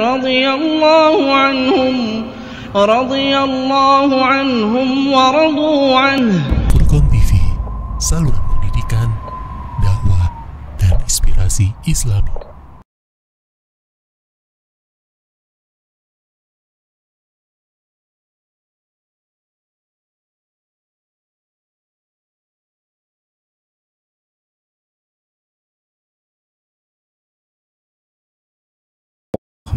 رضي الله عنهم رضي الله عنهم ورضوا عنه TV saluran pendidikan, dakwah, dan inspirasi Islami.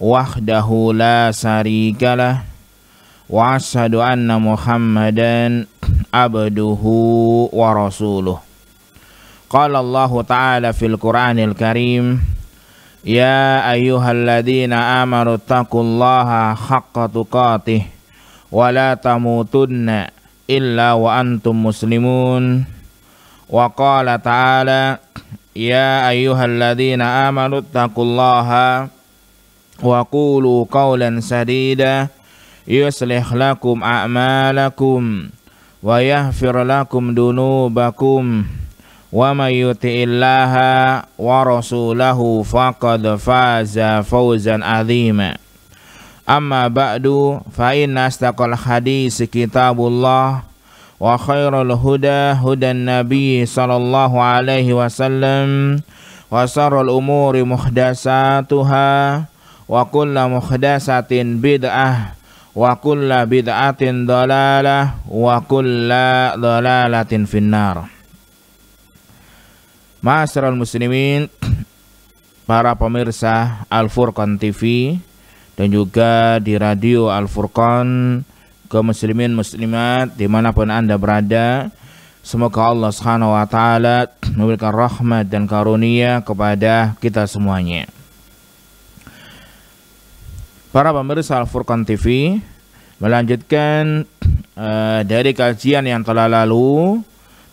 wahdahu la syarikalah wa asyhadu anna muhammadan abduhu Warasulu. rasuluh Allah taala fil qur'anil karim ya ayyuhalladzina amaru taqullaha haqqa tuqatih wa la illa wa antum muslimun wa taala ya ayyuhalladzina amaru taqullaha وقولوا قولا سديدا يصلح لكم أعمالكم ويغفر لكم ذنوبكم ومن يطع الله ورسوله فقد فاز فوزا عظيما أما بعد فإن أصدق الحديث كتاب الله وخير الهدى هدى النبي صلى الله عليه وسلم وشر الأمور محدثاتها wa kulla muhdasatin bid'ah wa kulla bid'atin dalalah wa kulla dalalatin finnar Masyarakat muslimin para pemirsa Al-Furqan TV dan juga di radio Al-Furqan ke muslimin muslimat dimanapun anda berada semoga Allah subhanahu wa ta'ala memberikan rahmat dan karunia kepada kita semuanya Para pemirsa Al-Furqan TV melanjutkan uh, dari kajian yang telah lalu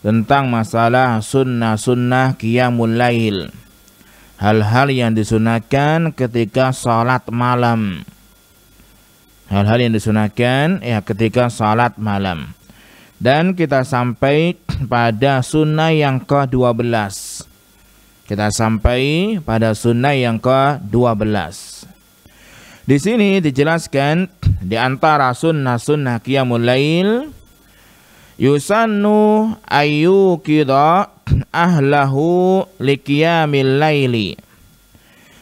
tentang masalah sunnah-sunnah qiyamul lail. Hal-hal yang disunahkan ketika salat malam. Hal-hal yang disunahkan ya ketika salat malam. Dan kita sampai pada sunnah yang ke-12. Kita sampai pada sunnah yang ke-12. Di sini dijelaskan di antara sunnah-sunnah qiyamul lail yusannu ayyukida ahlahu liqiyamil laili.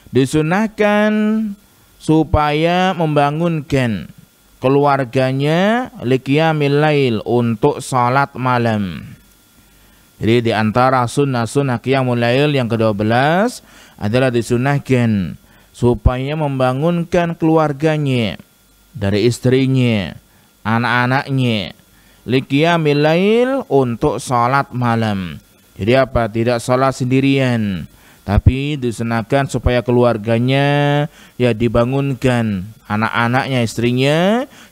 Disunahkan supaya membangunkan keluarganya liqiyamil lail untuk salat malam. Jadi di antara sunnah-sunnah qiyamul lail yang ke-12 adalah disunahkan supaya membangunkan keluarganya dari istrinya, anak-anaknya. Likia milail untuk sholat malam. Jadi apa? Tidak sholat sendirian, tapi disenakan supaya keluarganya ya dibangunkan, anak-anaknya, istrinya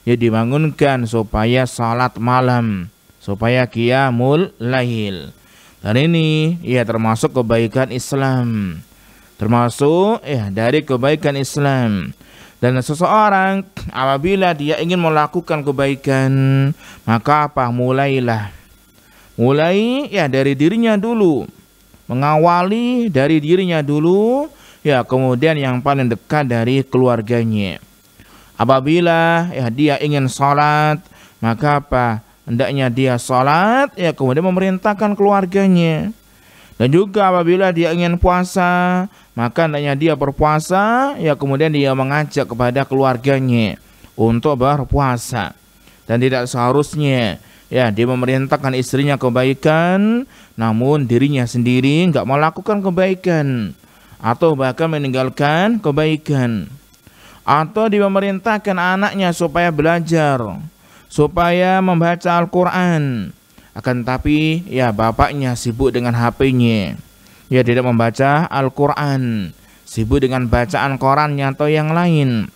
ya dibangunkan supaya sholat malam, supaya kiamul lail. Dan ini ya termasuk kebaikan Islam termasuk ya dari kebaikan Islam. Dan seseorang apabila dia ingin melakukan kebaikan, maka apa? Mulailah. Mulai ya dari dirinya dulu. Mengawali dari dirinya dulu, ya kemudian yang paling dekat dari keluarganya. Apabila ya dia ingin sholat, maka apa? Hendaknya dia sholat, ya kemudian memerintahkan keluarganya dan juga apabila dia ingin puasa, maka hanya dia berpuasa, ya kemudian dia mengajak kepada keluarganya untuk berpuasa. Dan tidak seharusnya ya dia memerintahkan istrinya kebaikan, namun dirinya sendiri nggak melakukan kebaikan atau bahkan meninggalkan kebaikan. Atau dia memerintahkan anaknya supaya belajar, supaya membaca Al-Quran, akan tapi ya bapaknya sibuk dengan HP-nya. Ya tidak membaca Al-Quran. Sibuk dengan bacaan korannya atau yang lain.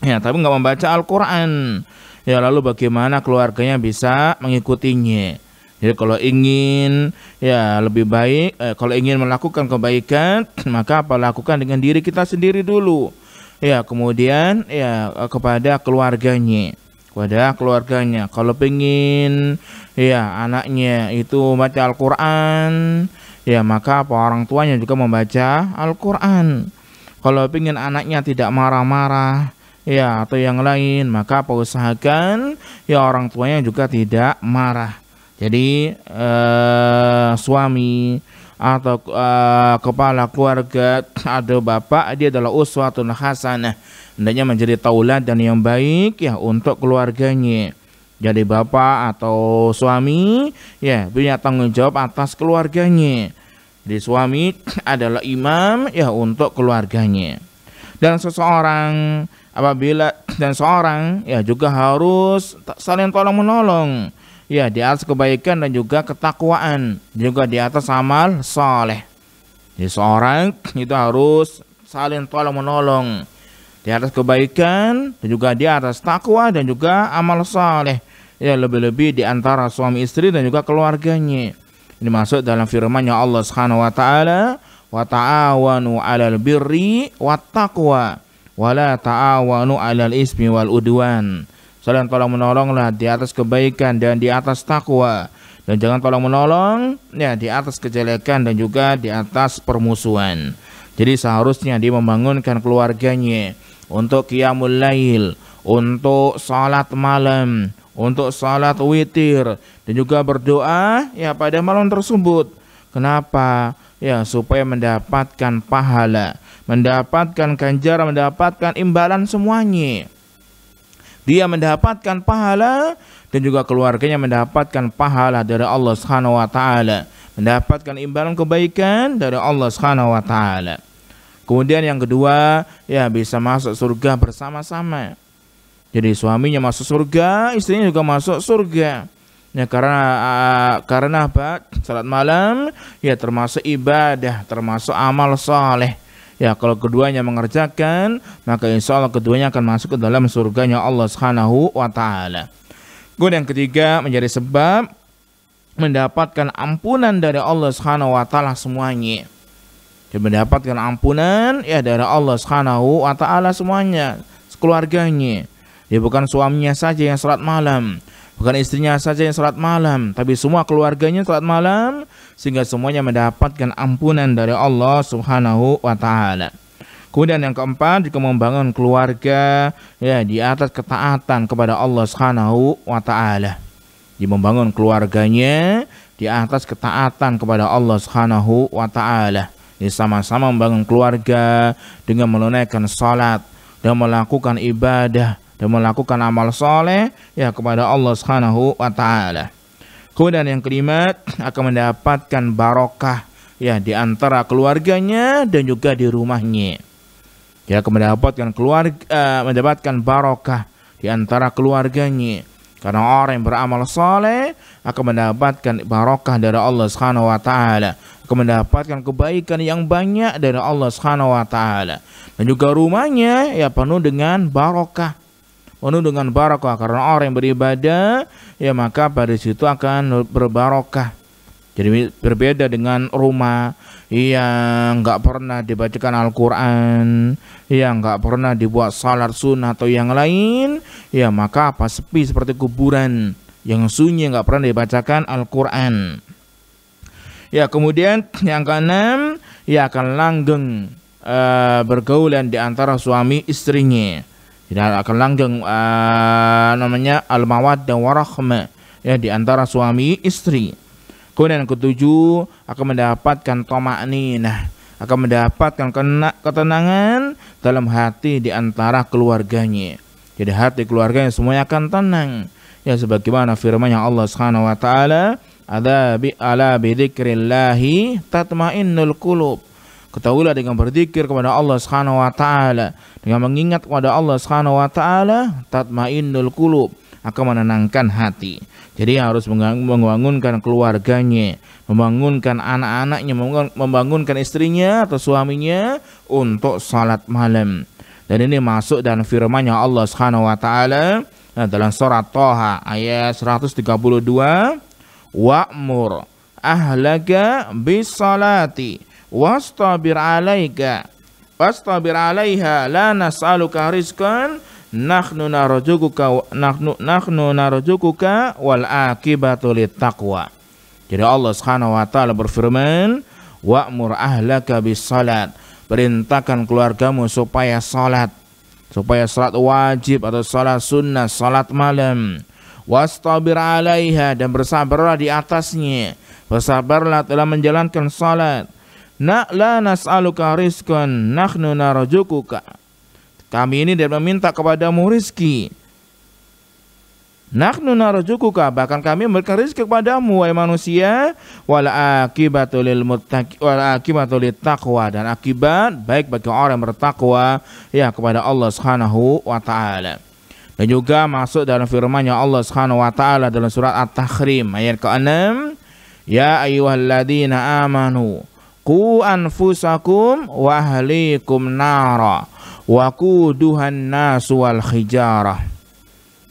Ya tapi nggak membaca Al-Quran. Ya lalu bagaimana keluarganya bisa mengikutinya. Jadi ya, kalau ingin ya lebih baik, eh, kalau ingin melakukan kebaikan maka apa lakukan dengan diri kita sendiri dulu. Ya kemudian ya eh, kepada keluarganya kepada keluarganya. Kalau ingin ya anaknya itu baca Al-Quran ya maka apa orang tuanya juga membaca Al-Quran kalau ingin anaknya tidak marah-marah ya atau yang lain maka apa usahakan ya orang tuanya juga tidak marah jadi eh, suami atau uh, kepala keluarga ada bapak dia adalah uswatun hasanah hendaknya menjadi taulad dan yang baik ya untuk keluarganya jadi bapak atau suami ya punya tanggung jawab atas keluarganya. Di suami adalah imam ya untuk keluarganya. Dan seseorang apabila dan seorang ya juga harus saling tolong menolong ya di atas kebaikan dan juga ketakwaan juga di atas amal soleh. Jadi seorang itu harus saling tolong menolong di atas kebaikan dan juga di atas takwa dan juga amal soleh ya lebih-lebih di antara suami istri dan juga keluarganya. Ini masuk dalam firman-Nya Allah Subhanahu wa taala, "Wa ta'awanu 'alal birri wat taqwa, wa la ta'awanu 'alal ismi wal udwan." Saling tolong menolonglah di atas kebaikan dan di atas takwa dan jangan tolong menolong ya di atas kejelekan dan juga di atas permusuhan. Jadi seharusnya dia membangunkan keluarganya untuk qiyamul lail, untuk salat malam, untuk salat witir dan juga berdoa ya pada malam tersebut. Kenapa? Ya, supaya mendapatkan pahala, mendapatkan ganjaran, mendapatkan imbalan semuanya. Dia mendapatkan pahala dan juga keluarganya mendapatkan pahala dari Allah Subhanahu wa taala, mendapatkan imbalan kebaikan dari Allah Subhanahu wa taala. Kemudian yang kedua, ya bisa masuk surga bersama-sama. Jadi suaminya masuk surga, istrinya juga masuk surga. Ya karena ah, karena apa? Salat malam ya termasuk ibadah, termasuk amal saleh. Ya kalau keduanya mengerjakan maka insya Allah keduanya akan masuk ke dalam surganya Allah Subhanahu wa taala. Kemudian yang ketiga menjadi sebab mendapatkan ampunan dari Allah Subhanahu wa taala semuanya. Jadi mendapatkan ampunan ya dari Allah Subhanahu wa taala semuanya, keluarganya Ya bukan suaminya saja yang sholat malam, bukan istrinya saja yang sholat malam, tapi semua keluarganya sholat malam sehingga semuanya mendapatkan ampunan dari Allah Subhanahu wa taala. Kemudian yang keempat juga membangun keluarga ya di atas ketaatan kepada Allah Subhanahu wa taala. Dia membangun keluarganya di atas ketaatan kepada Allah Subhanahu wa taala ya, sama-sama membangun keluarga dengan menunaikan salat dan melakukan ibadah dan melakukan amal soleh ya kepada Allah Subhanahu wa taala. Kemudian yang kelima akan mendapatkan barokah ya di antara keluarganya dan juga di rumahnya. Ya akan mendapatkan keluarga uh, eh, mendapatkan barokah di antara keluarganya. Karena orang yang beramal soleh akan mendapatkan barokah dari Allah Subhanahu wa taala, mendapatkan kebaikan yang banyak dari Allah Subhanahu wa taala. Dan juga rumahnya ya penuh dengan barokah penuh dengan barokah karena orang yang beribadah ya maka pada situ akan berbarokah jadi berbeda dengan rumah yang nggak pernah dibacakan Al-Quran, yang nggak pernah dibuat salat sunnah atau yang lain, ya maka apa sepi seperti kuburan yang sunyi nggak pernah dibacakan Al-Quran. Ya kemudian yang keenam, ya akan langgeng uh, bergaulan di antara suami istrinya tidak akan langgeng uh, eh, namanya al-mawad dan warahma ya di antara suami istri. Kemudian yang ketujuh akan mendapatkan tomak nah akan mendapatkan kena, ketenangan dalam hati di antara keluarganya. Jadi hati keluarganya semuanya akan tenang. Ya sebagaimana firman yang Allah Subhanahu wa taala, "Ada bi ala bi dzikrillah tatmainnul qulub." Ketahuilah dengan berzikir kepada Allah Subhanahu wa taala, dengan mengingat kepada Allah Subhanahu wa taala, tatmainnul qulub akan menenangkan hati. Jadi harus membangunkan keluarganya, membangunkan anak-anaknya, membangunkan istrinya atau suaminya untuk salat malam. Dan ini masuk dan firman-Nya Allah Subhanahu wa taala eh, dalam surat Toha ayat 132 wa'mur ahlaka bis salati wastabir alaika wastabir alaiha la nas'aluka rizqan nahnu narjukuka nahnu nahnu narjukuka wal akibatu taqwa jadi Allah Subhanahu wa taala berfirman wa'mur ahlaka bis salat perintahkan keluargamu supaya salat supaya salat wajib atau salat sunnah salat malam wastabir alaiha dan bersabarlah di atasnya bersabarlah telah menjalankan salat Nak la nas'aluka rizqan nahnu narjukuka. Kami ini dia meminta kepadamu rizki. Nahnu narjukuka bahkan kami memberikan rezeki kepadamu wahai manusia wal akibatu lil muttaqi wal akibatu lit taqwa dan akibat baik bagi orang yang bertakwa ya kepada Allah Subhanahu wa taala. Dan juga masuk dalam firman-Nya Allah Subhanahu wa taala dalam surat At-Tahrim ayat ke-6 Ya ayyuhalladzina amanu ku anfusakum wa ahlikum nara wa quduhan nas wal hijarah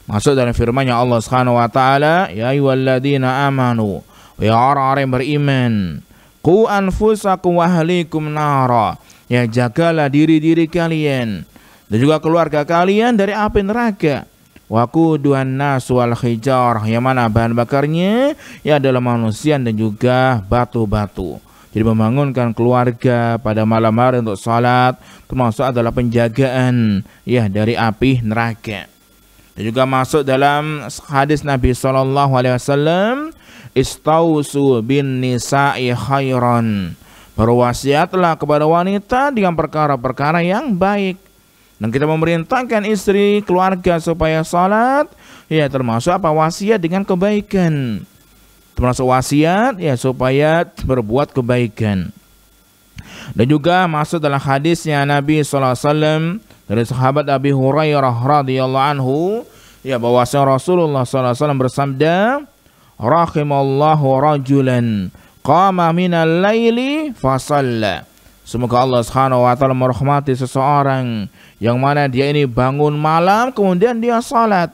Masuk dalam firman-Nya Allah Subhanahu wa taala, ya ayyuhalladzina amanu, ya orang-orang yang beriman, ku anfusakum wa ahlikum nara. Ya jagalah diri-diri kalian dan juga keluarga kalian dari api neraka. Wakuduhan nas wal hijarah yang mana bahan bakarnya ya adalah manusia dan juga batu-batu. Jadi membangunkan keluarga pada malam hari untuk salat termasuk adalah penjagaan ya dari api neraka. Dan juga masuk dalam hadis Nabi Shallallahu Alaihi Wasallam, istausu bin nisa'i khairan. Berwasiatlah kepada wanita dengan perkara-perkara yang baik. Dan kita memerintahkan istri, keluarga supaya salat ya termasuk apa wasiat dengan kebaikan termasuk wasiat ya supaya berbuat kebaikan. Dan juga masuk dalam hadisnya Nabi SAW dari sahabat Abi Hurairah radhiyallahu anhu ya bahwa Rasulullah SAW bersabda rahimallahu rajulan qama minal laili fasalla Semoga Allah Subhanahu wa taala merahmati seseorang yang mana dia ini bangun malam kemudian dia salat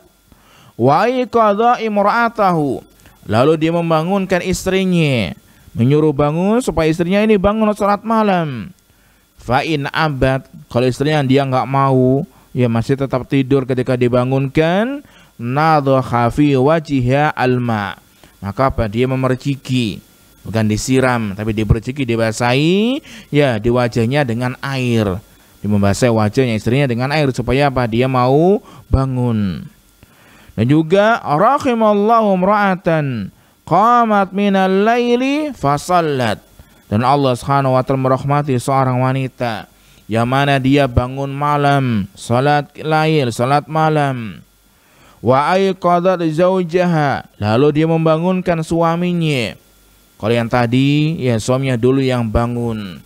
wa iqadha imra'atahu Lalu dia membangunkan istrinya, menyuruh bangun supaya istrinya ini bangun salat malam. Fa'in abad, kalau istrinya dia nggak mau, ya masih tetap tidur ketika dibangunkan. Nado kafi wajihya alma. Maka apa? Dia memerciki, bukan disiram, tapi diperciki, dibasahi, ya di wajahnya dengan air. Dia membasahi wajahnya istrinya dengan air supaya apa? Dia mau bangun. Dan juga rahimallahu imra'atan qamat minal laili fasallat. Dan Allah Subhanahu wa taala merahmati seorang wanita yang mana dia bangun malam, salat lail, salat malam. Wa ayqadat zaujaha, lalu dia membangunkan suaminya. Kalau yang tadi ya suaminya dulu yang bangun.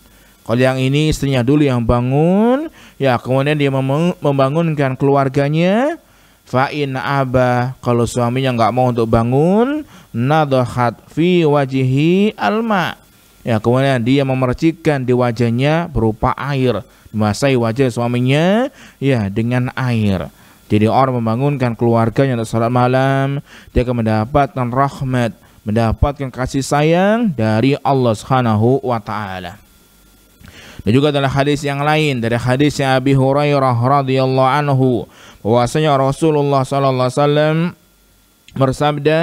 Kalau yang ini istrinya dulu yang bangun, ya kemudian dia membangunkan keluarganya, Fa'in aba kalau suaminya nggak mau untuk bangun, nadohat fi wajihi alma. Ya kemudian dia memercikan di wajahnya berupa air, masai wajah suaminya ya dengan air. Jadi orang membangunkan keluarganya untuk salat malam, dia akan mendapatkan rahmat, mendapatkan kasih sayang dari Allah Subhanahu wa taala. Dan juga dalam hadis yang lain dari hadisnya Abi Hurairah radhiyallahu anhu bahwasanya Rasulullah sallallahu alaihi wasallam bersabda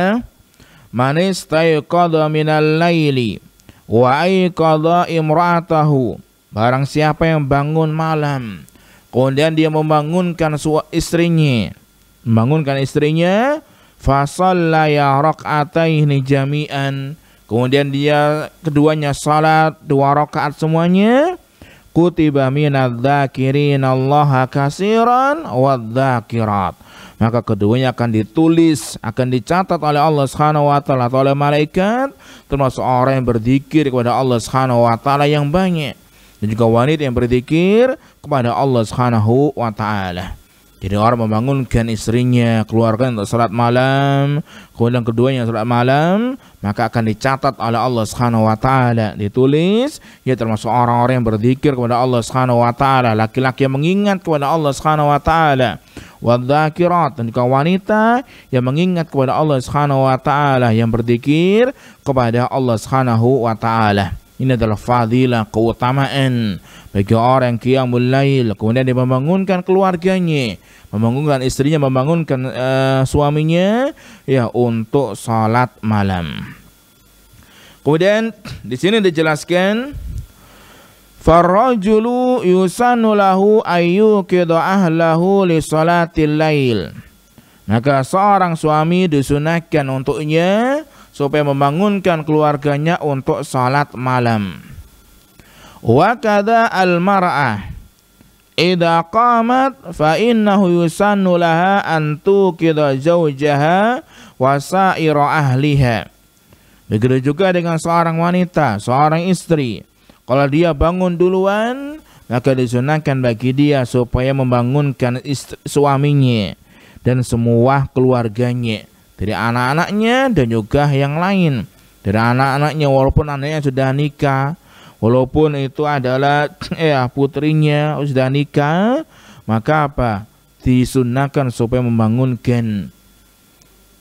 Man istayqadha minal laili wa ayqadha imra'atahu barang siapa yang bangun malam kemudian dia membangunkan istrinya membangunkan istrinya fasalla ya rakaataini jami'an kemudian dia keduanya salat dua rakaat semuanya kutiba minadzakirin Allah kasiran wadzakirat maka keduanya akan ditulis akan dicatat oleh Allah Subhanahu wa taala oleh malaikat termasuk orang yang berzikir kepada Allah Subhanahu wa taala yang banyak dan juga wanita yang berzikir kepada Allah Subhanahu wa taala jadi orang membangunkan istrinya, keluarkan untuk salat malam, kemudian keduanya salat malam, maka akan dicatat oleh Allah Subhanahu wa taala, ditulis ya termasuk orang-orang yang berzikir kepada Allah Subhanahu wa taala, laki-laki yang mengingat kepada Allah Subhanahu wa taala, wadzakirat dan juga wanita yang mengingat kepada Allah Subhanahu wa taala, yang berzikir kepada Allah Subhanahu wa taala. Ini adalah fadilah keutamaan bagi orang yang qiyamul kemudian dia membangunkan keluarganya membangunkan istrinya membangunkan uh, suaminya ya untuk salat malam kemudian di sini dijelaskan Farajulu yusanu lahu ayyukidu ahlahu li salatil lail. Maka seorang suami disunahkan untuknya supaya membangunkan keluarganya untuk salat malam. Wa kada al-mar'ah Ida qamat fa innahu yusannu laha an tuqida zawjaha wa sa'ira ahliha. Begitu juga dengan seorang wanita, seorang istri. Kalau dia bangun duluan, maka disunahkan bagi dia supaya membangunkan istri, suaminya dan semua keluarganya. Dari anak-anaknya dan juga yang lain. Dari anak-anaknya walaupun anaknya sudah nikah, walaupun itu adalah ya putrinya sudah nikah maka apa disunahkan supaya membangunkan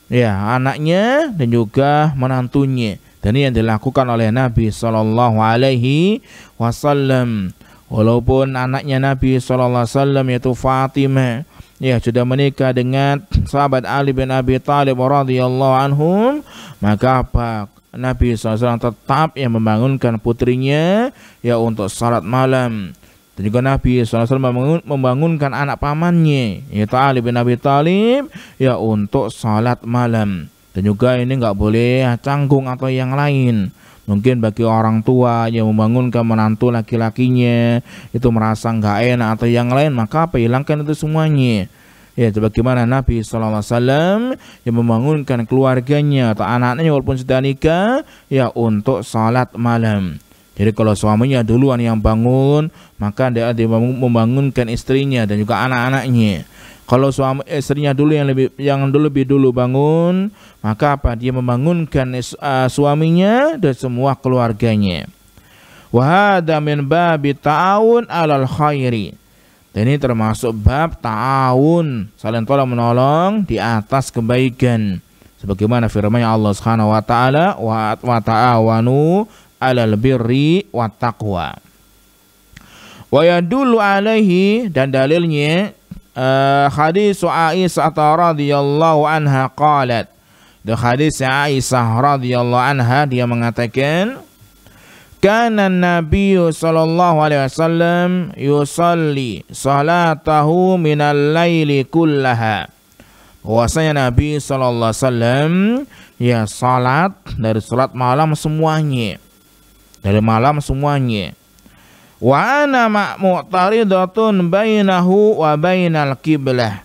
ya anaknya dan juga menantunya dan ini yang dilakukan oleh Nabi Shallallahu Alaihi Wasallam walaupun anaknya Nabi Shallallahu Alaihi Wasallam yaitu Fatimah ya sudah menikah dengan sahabat Ali bin Abi Thalib radhiyallahu anhum maka apa Nabi SAW tetap yang membangunkan putrinya ya untuk salat malam. Dan juga Nabi SAW membangun, membangunkan anak pamannya yaitu Ali bin Abi Thalib ya untuk salat malam. Dan juga ini nggak boleh canggung atau yang lain. Mungkin bagi orang tua yang membangunkan menantu laki-lakinya itu merasa nggak enak atau yang lain maka apa hilangkan itu semuanya. Ya, sebagaimana Nabi SAW yang membangunkan keluarganya atau anaknya walaupun sudah nikah, ya untuk salat malam. Jadi kalau suaminya duluan yang bangun, maka dia, dia membangunkan istrinya dan juga anak-anaknya. Kalau suami istrinya dulu yang lebih yang dulu lebih dulu bangun, maka apa? Dia membangunkan uh, suaminya dan semua keluarganya. Wahada min babi ta'awun alal khairi. Dan ini termasuk bab ta'awun, saling tolong menolong di atas kebaikan. Sebagaimana firman Allah Subhanahu wa taala, wa, ta'awanu 'alal birri wa taqwa. Wa yadullu alaihi dan dalilnya uh, eh, hadis Aisyah radhiyallahu anha qalat. Dan hadis Aisyah radhiyallahu anha dia mengatakan Kana Nabi sallallahu alaihi wasallam yusalli salatahu minal laili kullaha. Bahwasanya Nabi sallallahu alaihi wasallam ya salat dari salat malam semuanya. Dari malam semuanya. Wa ana ma'mutaridatun bainahu wa bainal qiblah.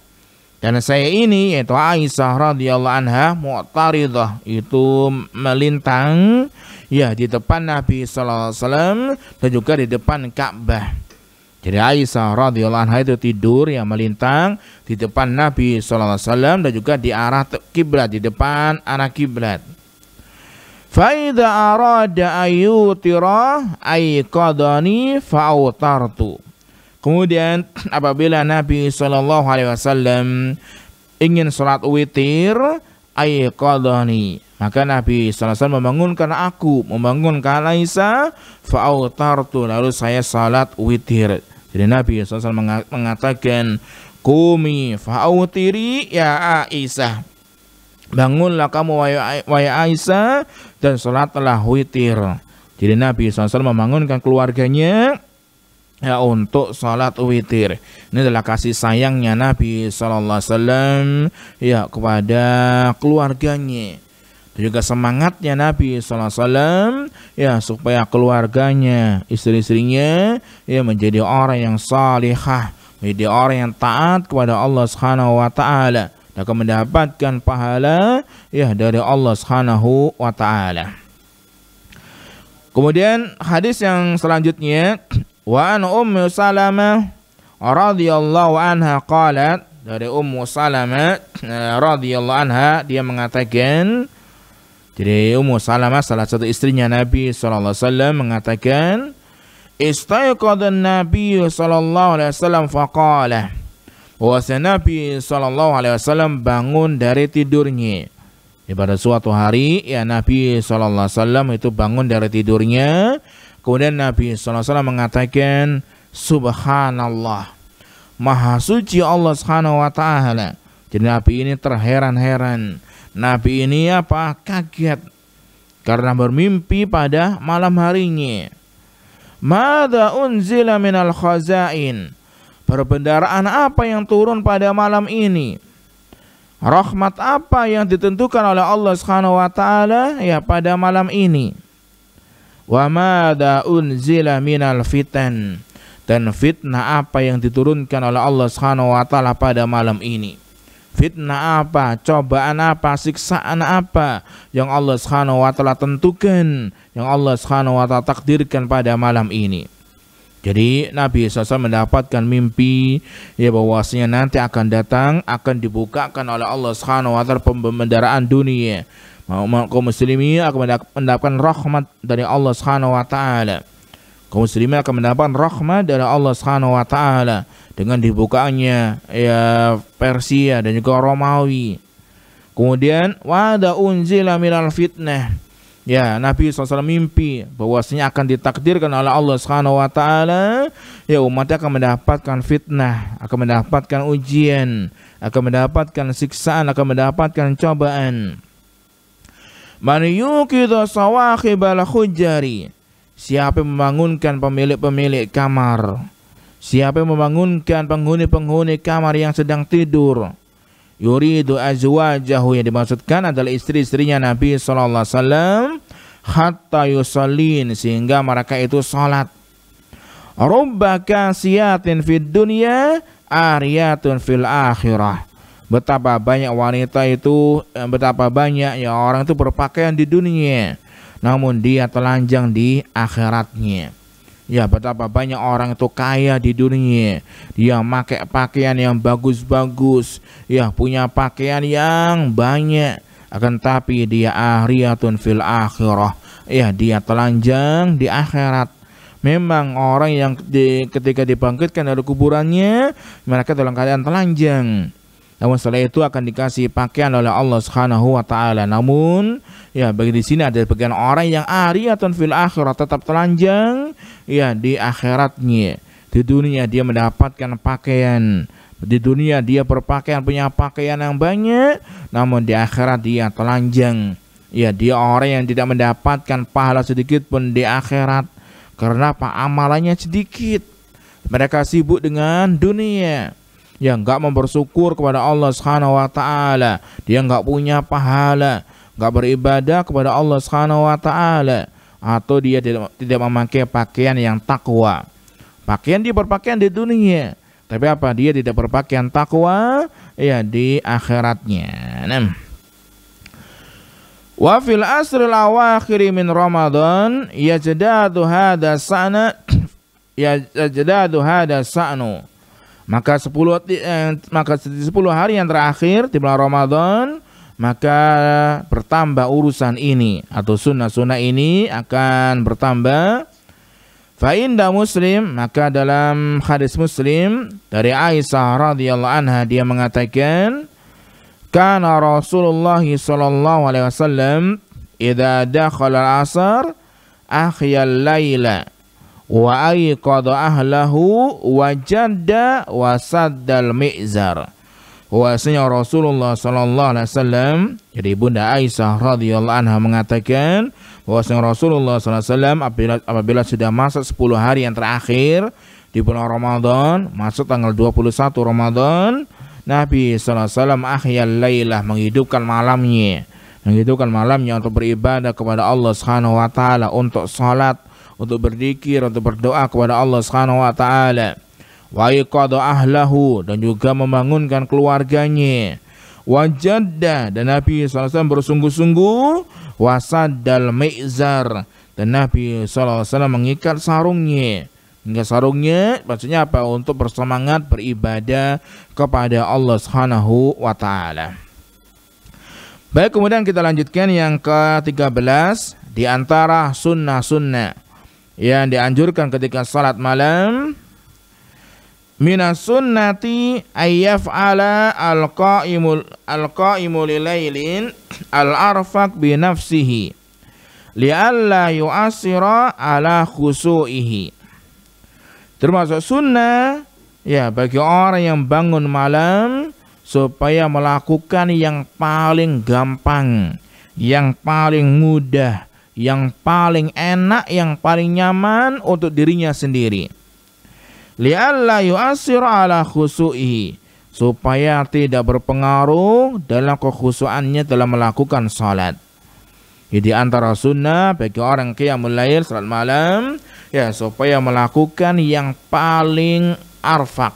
Dan saya ini yaitu Aisyah radhiyallahu anha mu'taridah itu melintang ya di depan Nabi sallallahu alaihi wasallam dan juga di depan Ka'bah. Jadi Aisyah radhiyallahu anha itu tidur yang melintang di depan Nabi sallallahu alaihi wasallam dan juga di arah kiblat di depan arah kiblat. Faida arada ayutira ayqadani fa'utartu. Kemudian apabila Nabi Shallallahu Alaihi Wasallam ingin sholat witir, ayqadani maka Nabi SAW membangunkan aku, membangunkan Aisyah, fa'autartu, lalu saya salat witir. Jadi Nabi SAW mengatakan, Kumi fa'autiri ya Aisyah. Bangunlah kamu wahai Aisyah dan salatlah witir. Jadi Nabi SAW membangunkan keluarganya ya, untuk salat witir. Ini adalah kasih sayangnya Nabi SAW ya, kepada keluarganya juga semangatnya Nabi SAW ya supaya keluarganya istri-istrinya ya menjadi orang yang salihah menjadi orang yang taat kepada Allah Subhanahu wa taala dan akan mendapatkan pahala ya dari Allah Subhanahu wa taala. Kemudian hadis yang selanjutnya wa an ummu Salamah radhiyallahu anha qalat dari Ummu Salamah eh, radhiyallahu anha dia mengatakan jadi Ummu Salamah salah satu istrinya Nabi sallallahu alaihi wasallam mengatakan Istayqadha Nabi sallallahu alaihi wasallam faqala bahwasanya Nabi Shallallahu alaihi wasallam bangun dari tidurnya. Ya, pada suatu hari ya Nabi Shallallahu alaihi wasallam itu bangun dari tidurnya. Kemudian Nabi Shallallahu alaihi wasallam mengatakan subhanallah. Maha suci Allah Subhanahu wa taala. Jadi Nabi ini terheran-heran Nabi ini apa kaget karena bermimpi pada malam harinya. Mada unzila minal khazain. Perbendaraan apa yang turun pada malam ini? Rahmat apa yang ditentukan oleh Allah Subhanahu wa taala ya pada malam ini? Wa mada unzila minal fitan. Dan fitnah apa yang diturunkan oleh Allah Subhanahu wa taala pada malam ini? fitnah apa, cobaan apa, siksaan apa yang Allah Subhanahu wa taala tentukan, yang Allah Subhanahu wa taala takdirkan pada malam ini. Jadi Nabi SAW mendapatkan mimpi ya bahwasanya nanti akan datang akan dibukakan oleh Allah Subhanahu wa taala pembendaraan dunia. Kaum muslimin akan mendapatkan rahmat dari Allah Subhanahu wa taala kaum muslimin akan mendapatkan rahmat dari Allah Subhanahu wa taala dengan dibukanya ya Persia dan juga Romawi. Kemudian wada unzila minal fitnah. Ya, Nabi SAW mimpi bahwasanya akan ditakdirkan oleh Allah Subhanahu wa taala ya umatnya akan mendapatkan fitnah, akan mendapatkan ujian, akan mendapatkan siksaan, akan mendapatkan cobaan. Man yuqidu sawaqibal khujari Siapa yang membangunkan pemilik-pemilik kamar? Siapa yang membangunkan penghuni-penghuni kamar yang sedang tidur? Yuridu azwajahu yang dimaksudkan adalah istri-istrinya Nabi sallallahu alaihi wasallam hatta yusallin sehingga mereka itu salat. Rubba kasiyatin fid dunya ariyatun fil akhirah. Betapa banyak wanita itu, eh, betapa banyak ya orang itu berpakaian di dunia namun dia telanjang di akhiratnya. Ya betapa banyak orang itu kaya di dunia. Dia pakai pakaian yang bagus-bagus. Ya punya pakaian yang banyak. Akan tapi dia ahriyatun fil akhirah. Ya dia telanjang di akhirat. Memang orang yang di, ketika dibangkitkan dari kuburannya mereka dalam keadaan telanjang. Namun setelah itu akan dikasih pakaian oleh Allah Subhanahu wa taala. Namun ya bagi di sini ada bagian orang yang ariyatun fil akhirat tetap telanjang ya di akhiratnya. Di dunia dia mendapatkan pakaian di dunia dia berpakaian punya pakaian yang banyak namun di akhirat dia telanjang ya dia orang yang tidak mendapatkan pahala sedikit pun di akhirat karena apa amalannya sedikit mereka sibuk dengan dunia dia enggak mempersyukur kepada Allah Subhanahu wa taala. Dia enggak punya pahala, enggak beribadah kepada Allah Subhanahu wa taala atau dia tidak tidak memakai pakaian yang takwa. Pakaian dia berpakaian di dunia, tapi apa? Dia tidak berpakaian takwa ya di akhiratnya. Nah. Wa fil asril awakhir min Ramadan yajdadu hadha sa'na yajdadu hadha sa'nu maka 10 eh, maka 10 hari yang terakhir di bulan Ramadan maka bertambah urusan ini atau sunnah-sunnah ini akan bertambah. Fa'inda Muslim maka dalam hadis Muslim dari Aisyah radhiyallahu anha dia mengatakan karena Rasulullah sallallahu alaihi wasallam idza dakhala al-'asr laila wa aiqadha ahlahu wa saddal mi'zar Wasnya Rasulullah Sallallahu Alaihi Wasallam jadi Bunda Aisyah radhiyallahu anha mengatakan bahwasanya Rasulullah Sallallahu Alaihi Wasallam apabila, apabila sudah masuk 10 hari yang terakhir di bulan Ramadan masuk tanggal 21 Ramadan Nabi Sallallahu Alaihi Wasallam ahyal lailah menghidupkan malamnya menghidupkan malamnya untuk beribadah kepada Allah Subhanahu Wa Taala untuk salat untuk berzikir, untuk berdoa kepada Allah Subhanahu wa taala. Wa ahlahu dan juga membangunkan keluarganya. Wajadda dan Nabi SAW bersungguh-sungguh wasadal mizar dan Nabi SAW mengikat sarungnya hingga sarungnya maksudnya apa untuk bersemangat beribadah kepada Allah Subhanahu wa taala. Baik kemudian kita lanjutkan yang ke-13 di antara sunnah-sunnah yang dianjurkan ketika salat malam minas sunnati ayyaf'ala ala alqaimul al-qa'imu lilailin bi nafsihi li'alla yu'asira ala khusu'ihi termasuk sunnah ya bagi orang yang bangun malam supaya melakukan yang paling gampang yang paling mudah yang paling enak, yang paling nyaman untuk dirinya sendiri. Lialla yu'asir ala khusu'ihi supaya tidak berpengaruh dalam kekhusuannya dalam melakukan salat. Jadi antara sunnah bagi orang qiyamul mulai salat malam ya supaya melakukan yang paling arfak,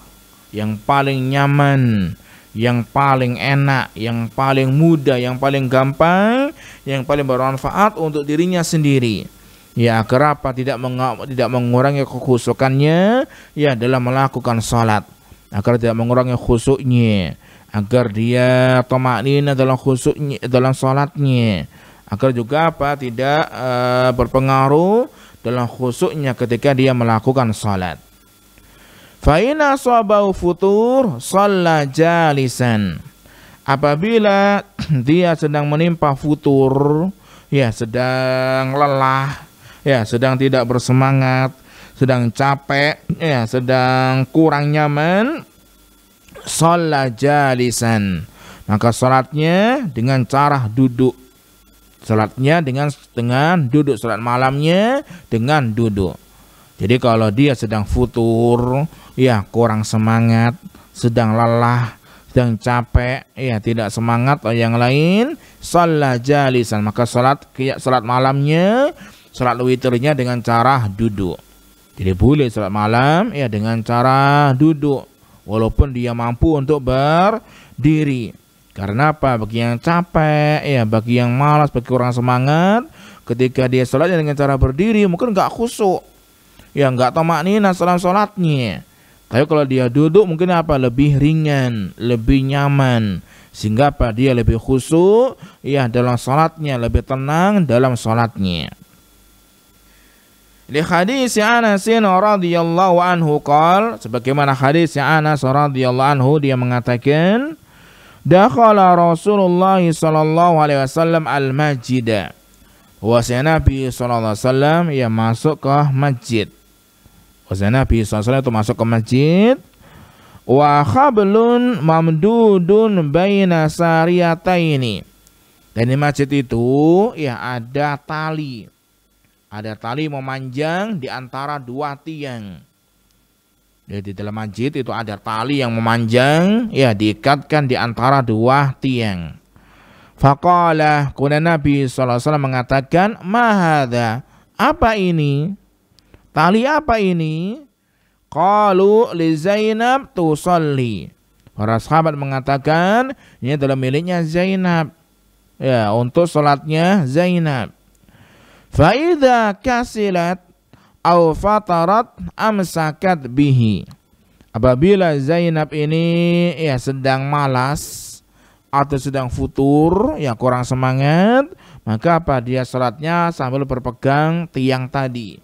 yang paling nyaman, yang paling enak, yang paling mudah, yang paling gampang yang paling bermanfaat untuk dirinya sendiri. Ya agar apa tidak tidak mengurangi kekhusukannya ya dalam melakukan salat agar tidak mengurangi khusuknya agar dia tomaknina dalam khusuknya dalam salatnya agar juga apa tidak eh, berpengaruh dalam khusuknya ketika dia melakukan salat. Fa'ina sobau futur, sholat jalisan. Apabila dia sedang menimpa futur, ya sedang lelah, ya sedang tidak bersemangat, sedang capek, ya sedang kurang nyaman, sholat jalisan. Maka sholatnya dengan cara duduk. Sholatnya dengan dengan duduk. Sholat malamnya dengan duduk. Jadi kalau dia sedang futur, ya kurang semangat, sedang lelah, yang capek, ya tidak semangat atau oh, yang lain, salah jalisan. Maka salat kayak salat malamnya, salat witirnya dengan cara duduk. Jadi boleh salat malam ya dengan cara duduk walaupun dia mampu untuk berdiri. Karena apa? Bagi yang capek, ya bagi yang malas, bagi kurang semangat, ketika dia sholatnya dengan cara berdiri mungkin nggak khusyuk. Ya nggak tomak nina salam sholatnya. Tapi kalau dia duduk mungkin apa? Lebih ringan, lebih nyaman. Sehingga apa? Dia lebih khusyuk ya dalam salatnya, lebih tenang dalam salatnya. Di hadis Anas radhiyallahu anhu qol sebagaimana hadis Anas radhiyallahu anhu dia mengatakan Dakhala Rasulullah sallallahu alaihi wasallam al-masjid. Wa Nabi sallallahu alaihi wasallam ia masuk ke masjid. Maksudnya Nabi SAW itu masuk ke masjid. Wa khablun mamdudun baina sariyataini. Dan di masjid itu ya ada tali. Ada tali memanjang di antara dua tiang. Jadi ya, di dalam masjid itu ada tali yang memanjang ya diikatkan di antara dua tiang. Faqala kuna Nabi SAW mengatakan, Mahada, apa ini? Tali apa ini? Qalu li Zainab tusalli. Para sahabat mengatakan ini adalah miliknya Zainab. Ya, untuk sholatnya Zainab. Faida kasilat au fatarat amsakat bihi. Apabila Zainab ini ya sedang malas atau sedang futur, ya kurang semangat, maka apa dia sholatnya sambil berpegang tiang tadi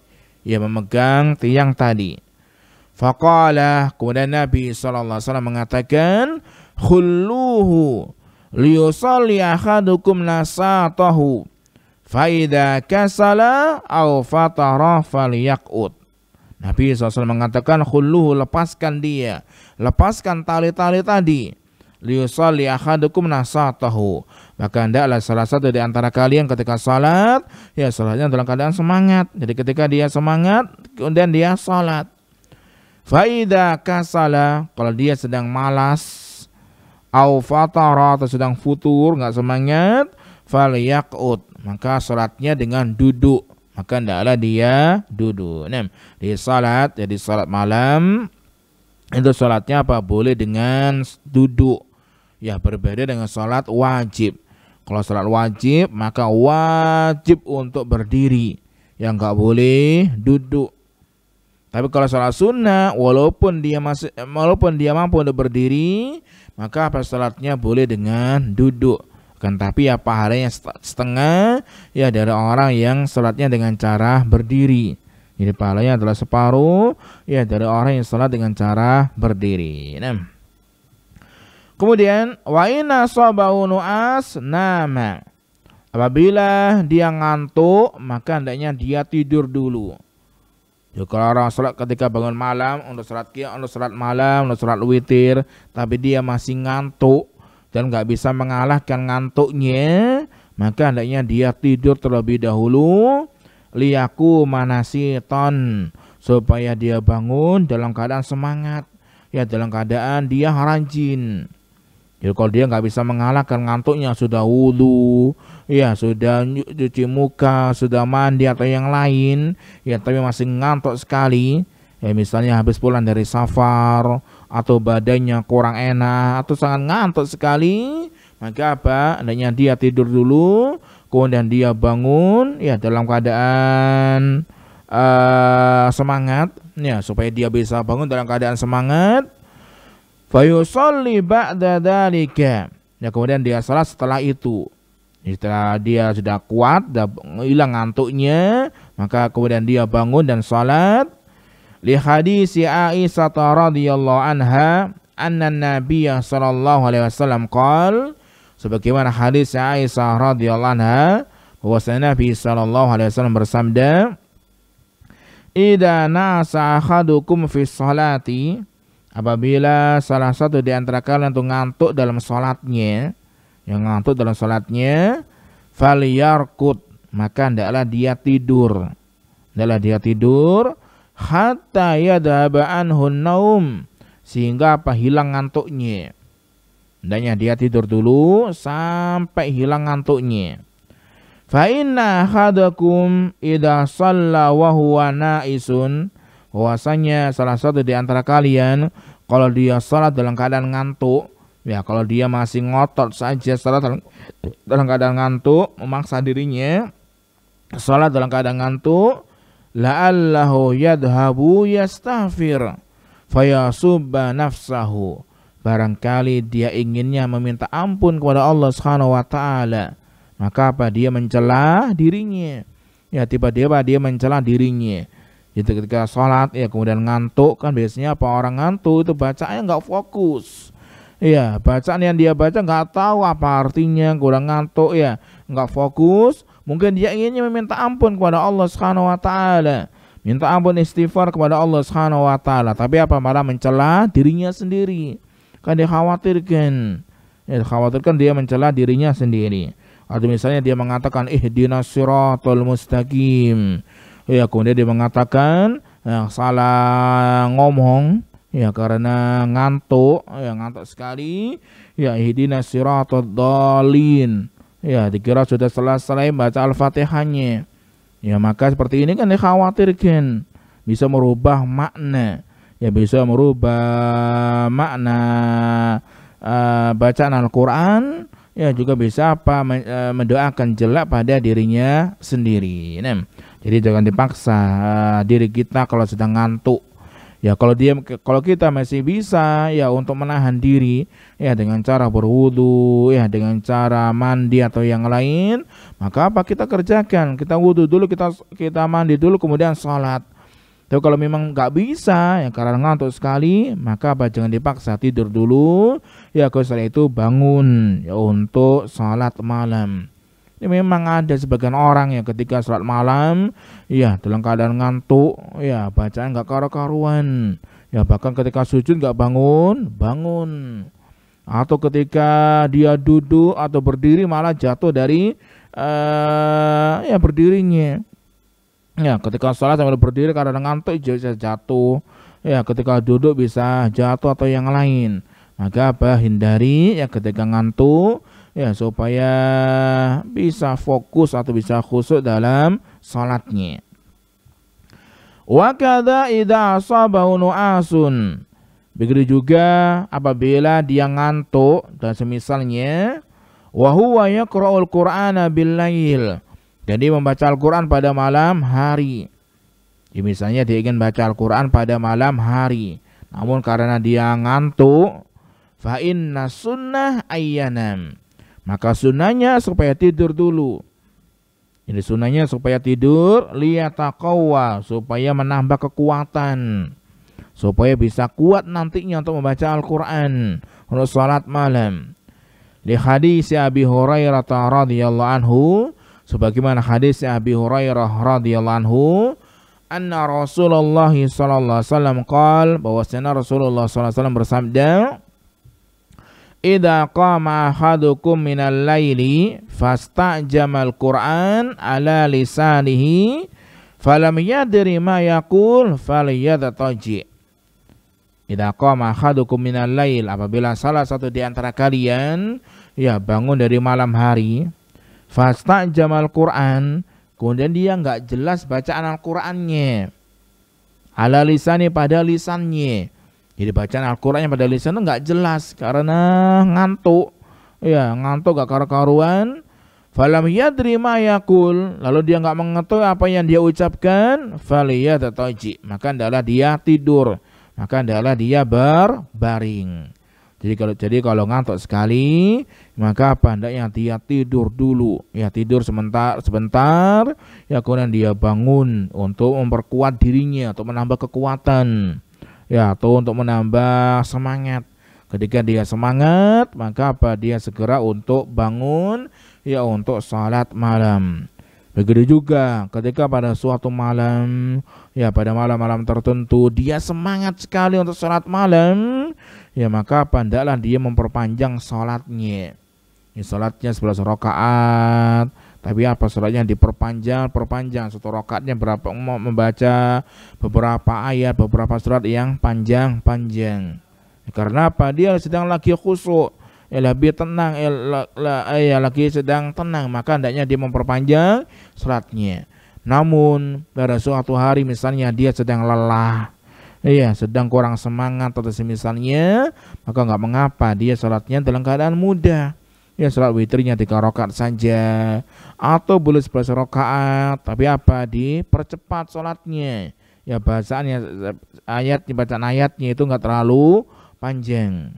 ia memegang tiang tadi. Faqala, kemudian Nabi SAW mengatakan, Khulluhu liyusalli ahadukum nasatahu. Faida kasala au fatara falyakut. Nabi SAW mengatakan khulluhu lepaskan dia. Lepaskan tali-tali tadi. Liyusalli ahadukum nasatahu maka hendaklah salah satu di antara kalian ketika salat, ya salatnya dalam keadaan semangat. Jadi ketika dia semangat, kemudian dia salat. Faida kasala, kalau dia sedang malas, au fatara atau sedang futur, nggak semangat, falyakut. Maka salatnya dengan duduk. Maka hendaklah dia duduk. Nah, dia salat, jadi salat malam, itu salatnya apa? Boleh dengan duduk. Ya berbeda dengan salat wajib. Kalau sholat wajib, maka wajib untuk berdiri. Yang nggak boleh duduk. Tapi kalau sholat sunnah, walaupun dia masih, walaupun dia mampu untuk berdiri, maka apa sholatnya boleh dengan duduk. Kan tapi ya pahalanya setengah ya dari orang yang sholatnya dengan cara berdiri. Jadi pahalanya adalah separuh ya dari orang yang sholat dengan cara berdiri. Nah. Kemudian wa inna sabahu nuas nama. Apabila dia ngantuk, maka hendaknya dia tidur dulu. Ya, kalau orang sholat ketika bangun malam, untuk sholat kia, untuk sholat malam, untuk sholat witir, tapi dia masih ngantuk dan nggak bisa mengalahkan ngantuknya, maka hendaknya dia tidur terlebih dahulu. Liyaku manasiton supaya dia bangun dalam keadaan semangat, ya dalam keadaan dia haranjin. Jadi ya, kalau dia nggak bisa mengalahkan ngantuknya sudah wudhu, ya sudah cuci muka, sudah mandi atau yang lain, ya tapi masih ngantuk sekali, ya misalnya habis pulang dari safar atau badannya kurang enak atau sangat ngantuk sekali, maka apa? Adanya dia tidur dulu, kemudian dia bangun, ya dalam keadaan uh, semangat, ya supaya dia bisa bangun dalam keadaan semangat Fayusolli ba'da dalika. Ya kemudian dia salat setelah itu. Ya, setelah dia sudah kuat, sudah hilang ngantuknya, maka kemudian dia bangun dan salat. Li hadis Aisyah radhiyallahu anha, anna Nabi sallallahu alaihi wasallam qol sebagaimana hadis Aisyah radhiyallahu anha bahwa Nabi sallallahu alaihi wasallam bersabda, "Idza nasa ahadukum fi sholati" Apabila salah satu di antara kalian tuh ngantuk dalam sholatnya, yang ngantuk dalam sholatnya, faliyarkut, maka hendaklah dia tidur. Hendaklah dia tidur, hatta yadaba'an hunnaum, sehingga apa hilang ngantuknya. Hendaknya dia tidur dulu sampai hilang ngantuknya. Fa'inna khadakum idha salla na'isun bahwasanya salah satu di antara kalian kalau dia sholat dalam keadaan ngantuk ya kalau dia masih ngotot saja sholat dalam, dalam keadaan ngantuk memaksa dirinya sholat dalam keadaan ngantuk la'allahu yadhabu yastafir fayasubba nafsahu barangkali dia inginnya meminta ampun kepada Allah Subhanahu wa taala maka apa dia mencela dirinya ya tiba-tiba dia mencela dirinya jadi ketika sholat ya kemudian ngantuk kan biasanya apa orang ngantuk itu bacaannya nggak fokus. Iya, bacaan yang dia baca nggak tahu apa artinya, kurang ngantuk ya, nggak fokus. Mungkin dia inginnya meminta ampun kepada Allah Subhanahu wa taala. Minta ampun istighfar kepada Allah Subhanahu wa taala, tapi apa malah mencela dirinya sendiri. Kan dikhawatirkan. Ya, khawatirkan dia mencela dirinya sendiri. Atau misalnya dia mengatakan ihdinash shiratal mustaqim Ya kemudian dia mengatakan yang salah ngomong ya karena ngantuk ya ngantuk sekali ya ihdina siratal dalin ya dikira sudah selesai baca al-fatihahnya ya maka seperti ini kan dikhawatirkan bisa merubah makna ya bisa merubah makna uh, bacaan Al-Qur'an ya juga bisa apa e, mendoakan jelek pada dirinya sendiri nah jadi jangan dipaksa eh, diri kita kalau sedang ngantuk. Ya kalau dia kalau kita masih bisa ya untuk menahan diri ya dengan cara berwudu ya dengan cara mandi atau yang lain maka apa kita kerjakan kita wudu dulu kita kita mandi dulu kemudian sholat tapi kalau memang nggak bisa, ya karena ngantuk sekali, maka apa jangan dipaksa tidur dulu. Ya kalau setelah itu bangun ya untuk sholat malam. Ini ya, memang ada sebagian orang yang ketika sholat malam, ya dalam keadaan ngantuk, ya bacaan nggak karu-karuan. Ya bahkan ketika sujud nggak bangun, bangun. Atau ketika dia duduk atau berdiri malah jatuh dari uh, ya berdirinya. Ya ketika sholat sambil berdiri karena ngantuk bisa jatuh. Ya ketika duduk bisa jatuh atau yang lain. Maka apa hindari ya ketika ngantuk ya supaya bisa fokus atau bisa khusyuk dalam salatnya. Wa ida idza asabahu asun Begitu juga apabila dia ngantuk dan semisalnya wahwanya huwa yaqra'ul Qur'ana bil lail. Jadi membaca Al-Qur'an pada malam hari. Jadi misalnya dia ingin baca Al-Qur'an pada malam hari. Namun karena dia ngantuk fa inna sunnah ayyanam maka sunnahnya supaya tidur dulu. Ini sunnahnya supaya tidur lihat liyataqawwa supaya menambah kekuatan supaya bisa kuat nantinya untuk membaca Al-Qur'an untuk salat malam. Di hadis Abi Hurairah radhiyallahu anhu sebagaimana hadis Abi Hurairah radhiyallahu anhu anna Rasulullah sallallahu alaihi wasallam bahwa bahwasanya Rasulullah sallallahu alaihi wasallam bersabda Idza qama ahadukum minal laili jamal Qur'an ala lisanihi falam yadri ma yaqul falyadtaji. Idza qama ahadukum minal lail apabila salah satu di antara kalian ya bangun dari malam hari fasta jamal Qur'an kemudian dia nggak jelas bacaan Al-Qur'annya ala lisani pada lisannya jadi bacaan al yang pada lisan nggak jelas karena ngantuk. Ya, ngantuk gak karu-karuan. Falam yadri ma yakul. Lalu dia nggak mengetahui apa yang dia ucapkan. Faliyat taji. Maka adalah dia tidur. Maka adalah dia berbaring. Jadi kalau jadi kalau ngantuk sekali, maka apa yang dia tidur dulu. Ya tidur sebentar sebentar, ya kemudian dia bangun untuk memperkuat dirinya atau menambah kekuatan ya atau untuk menambah semangat ketika dia semangat maka apa dia segera untuk bangun ya untuk salat malam begitu juga ketika pada suatu malam ya pada malam-malam tertentu dia semangat sekali untuk salat malam ya maka pandalah dia memperpanjang salatnya ya, salatnya 11 rakaat tapi apa suratnya diperpanjang, perpanjang satu rokatnya berapa membaca beberapa ayat, beberapa surat yang panjang-panjang. Karena apa? Dia sedang lagi khusyuk, ya lebih tenang, ya, eh, ya, lagi sedang tenang, maka hendaknya dia memperpanjang suratnya. Namun pada suatu hari misalnya dia sedang lelah, Iya, sedang kurang semangat atau semisalnya, maka nggak mengapa dia sholatnya dalam keadaan mudah ya sholat witrinya tiga rokat saja atau boleh sebelas rakaat tapi apa dipercepat sholatnya ya bacaannya ayat bacaan ayatnya itu enggak terlalu panjang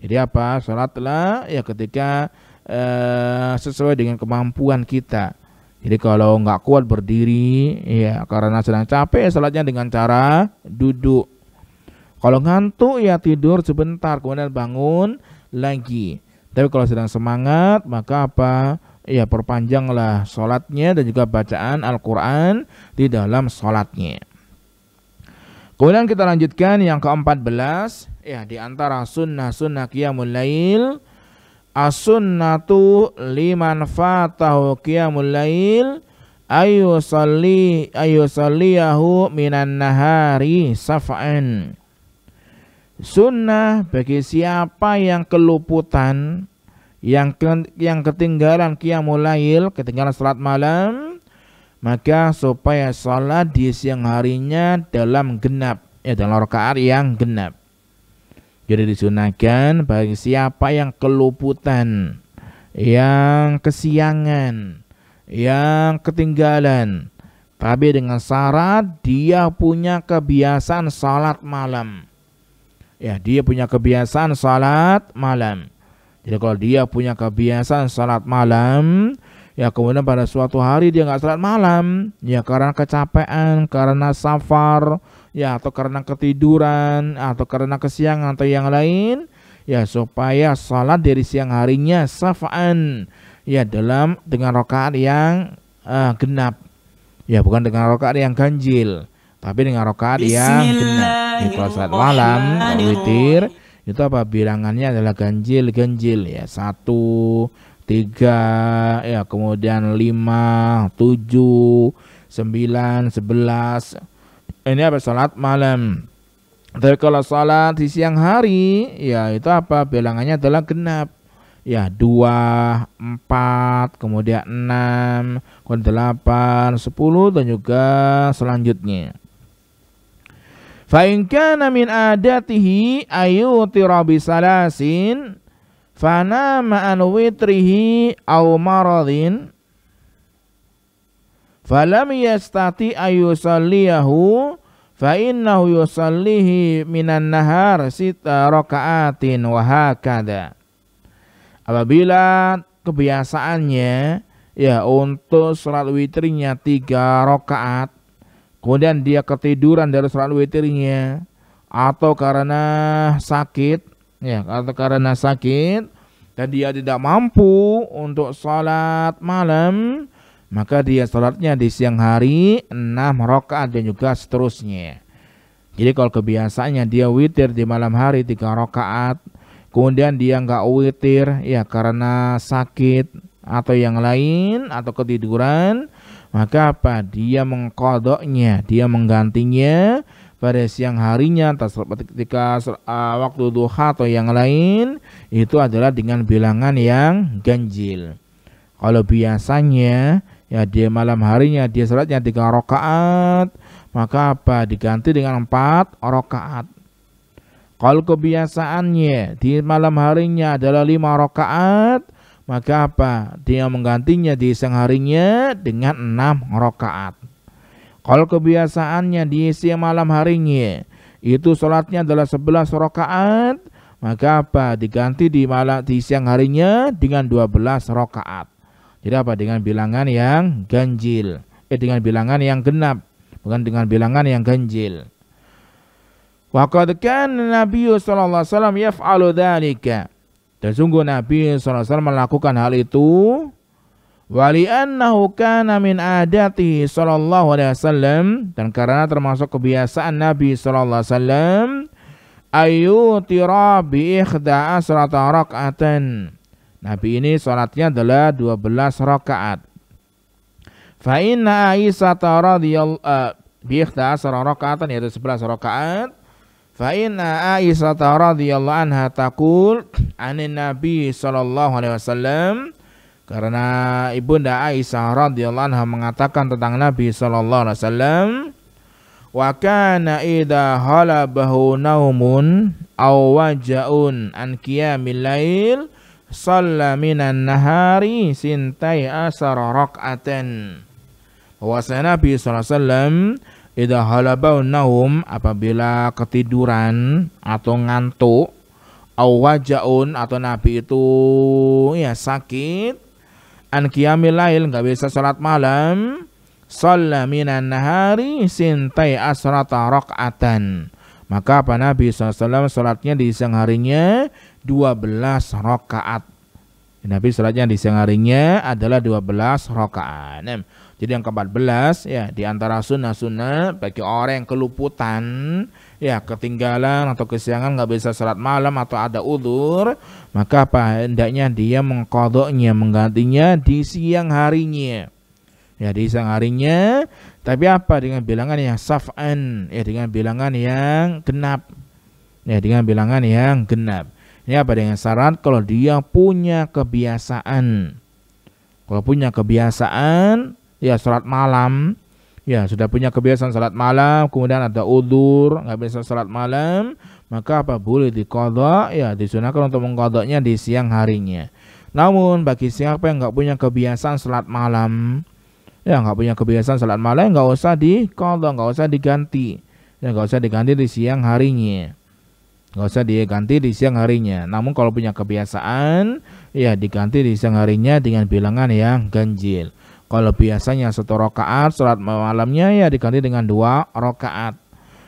jadi apa sholatlah ya ketika eh, sesuai dengan kemampuan kita jadi kalau nggak kuat berdiri ya karena sedang capek sholatnya dengan cara duduk kalau ngantuk ya tidur sebentar kemudian bangun lagi tapi kalau sedang semangat, maka apa? Ya perpanjanglah sholatnya dan juga bacaan Al-Quran di dalam sholatnya. Kemudian kita lanjutkan yang ke belas. ya di antara sunnah-sunnah qiyamul lail, as-sunnatu liman fatahu qiyamul lail, ayusalli ayusalliyahu minan nahari saf'an Sunnah bagi siapa yang keluputan, yang ke, yang ketinggalan kiamulail, ketinggalan salat malam, maka supaya salat di siang harinya dalam genap, ya dalam rakaat yang genap. Jadi disunahkan bagi siapa yang keluputan, yang kesiangan, yang ketinggalan, tapi dengan syarat dia punya kebiasaan salat malam ya dia punya kebiasaan salat malam. Jadi kalau dia punya kebiasaan salat malam, ya kemudian pada suatu hari dia nggak salat malam, ya karena kecapean, karena safar, ya atau karena ketiduran, atau karena kesiangan atau yang lain, ya supaya salat dari siang harinya safaan, ya dalam dengan rokaat yang uh, genap, ya bukan dengan rokaat yang ganjil. Tapi dengan rokaat yang genap. Di saat malam, witir, itu apa bilangannya adalah ganjil-ganjil ya. Satu, tiga, ya kemudian lima, tujuh, sembilan, sebelas. Ini apa salat malam. Tapi kalau salat di siang hari, ya itu apa bilangannya adalah genap ya dua empat kemudian enam kemudian delapan sepuluh dan juga selanjutnya Fa in kana min adatihi ayutira bisalasin fanama an witrihi aw maradin falam yastati ayusalliyahu fa innahu yusallihi minan nahar sita raka'atin wa hakada apabila kebiasaannya ya untuk salat witrinya tiga rakaat kemudian dia ketiduran dari surat witirnya atau karena sakit ya atau karena sakit dan dia tidak mampu untuk sholat malam maka dia sholatnya di siang hari enam rakaat dan juga seterusnya jadi kalau kebiasaannya dia witir di malam hari tiga rakaat kemudian dia nggak witir ya karena sakit atau yang lain atau ketiduran maka apa? Dia mengkodoknya, dia menggantinya pada siang harinya ketika ah, waktu duha atau yang lain itu adalah dengan bilangan yang ganjil. Kalau biasanya ya dia malam harinya dia salatnya tiga rakaat maka apa diganti dengan empat rakaat. Kalau kebiasaannya di malam harinya adalah lima rakaat maka apa? Dia menggantinya di siang harinya dengan enam rakaat. Kalau kebiasaannya di siang malam harinya itu sholatnya adalah sebelas rakaat, maka apa? Diganti di malam di siang harinya dengan dua belas rakaat. Jadi apa? Dengan bilangan yang ganjil. Eh dengan bilangan yang genap, bukan dengan bilangan yang ganjil. Wa kan Nabi sallallahu alaihi wasallam yaf'alu dzalika. Dan sungguh Nabi SAW melakukan hal itu wali'annahu kana min adati sallallahu alaihi wasallam dan karena termasuk kebiasaan Nabi sallallahu alaihi wasallam ayu tirabi ikhda asrata raka'atan Nabi ini salatnya adalah 12 rakaat fa inna Aisyah radhiyallahu uh, eh, bi ikhda asrata raka'atan yaitu 11 rakaat Fa inna Aisyah radhiyallahu anha taqul anin Nabi sallallahu alaihi wasallam karena Ibunda Aisyah radhiyallahu anha mengatakan tentang Nabi sallallahu alaihi wasallam wa kana idza halabahu naumun aw waja'un an qiyamil lail shalla minan nahari sintai asara rak'atan bahwasanya Nabi sallallahu alaihi wasallam Idza naum apabila ketiduran atau ngantuk au wajaun atau nabi itu ya sakit an qiyamil lail enggak bisa salat malam shalla minan nahari sintai asrata rakaatan maka apa Nabi SAW salatnya di siang harinya 12 rakaat Nabi salatnya di siang harinya adalah 12 rakaat nah, jadi yang ke-14 ya di antara sunnah-sunnah bagi orang yang keluputan ya ketinggalan atau kesiangan nggak bisa sholat malam atau ada udur maka apa hendaknya dia mengkodoknya menggantinya di siang harinya ya di siang harinya tapi apa dengan bilangan yang safan ya dengan bilangan yang genap ya dengan bilangan yang genap ini apa dengan syarat kalau dia punya kebiasaan kalau punya kebiasaan ya salat malam ya sudah punya kebiasaan salat malam kemudian ada udur nggak bisa salat malam maka apa boleh dikodok ya disunahkan untuk mengkodoknya di siang harinya namun bagi siapa yang nggak punya kebiasaan salat malam ya nggak punya kebiasaan salat malam nggak usah dikodok nggak usah diganti ya nggak usah diganti di siang harinya nggak usah diganti di siang harinya. Namun kalau punya kebiasaan, ya diganti di siang harinya dengan bilangan yang ganjil. Kalau biasanya satu rokaat, sholat malamnya ya diganti dengan dua rokaat.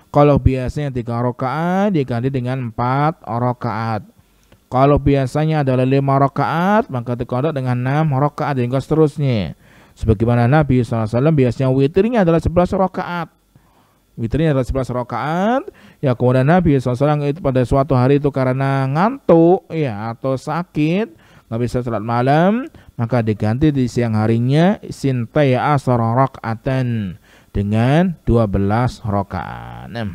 Kalau biasanya tiga rokaat, diganti dengan empat rokaat. Kalau biasanya adalah lima rokaat, maka dikodok dengan enam rokaat dan seterusnya. Sebagaimana Nabi SAW biasanya witirnya adalah sebelas rokaat. Witirnya adalah sebelas rokaat. Ya kemudian Nabi SAW itu pada suatu hari itu karena ngantuk ya atau sakit Nabi bisa salat malam maka diganti di siang harinya sintai rok rakaatan dengan 12 rakaat. Nah,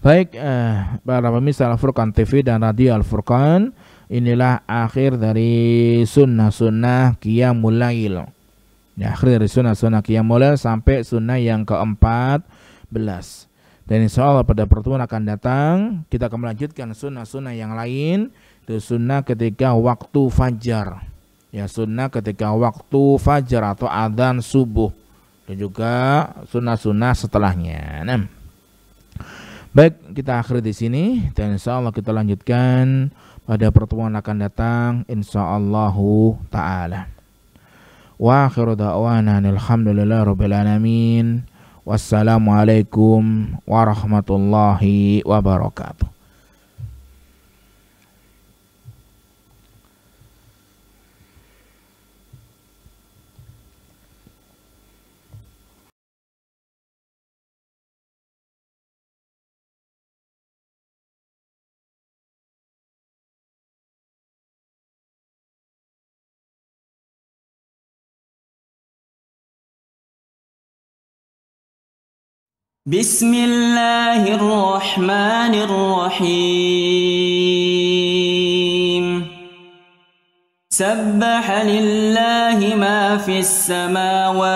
baik eh, para pemirsa Al-Furqan TV dan Radio Al-Furqan Inilah akhir dari sunnah-sunnah Qiyamul Lail ya, Akhir dari sunnah-sunnah Qiyamul Lail sampai sunnah yang keempat belas Dan insya Allah pada pertemuan akan datang Kita akan melanjutkan sunnah-sunnah yang lain itu sunnah ketika waktu fajar ya sunnah ketika waktu fajar atau adzan subuh dan juga sunnah-sunnah setelahnya nah. baik kita akhir di sini dan insya Allah kita lanjutkan pada pertemuan akan datang insya Allahu taala wa akhiru da'wana alhamdulillah rabbil alamin wassalamualaikum warahmatullahi wabarakatuh بسم الله الرحمن الرحيم سبح لله ما في السماوات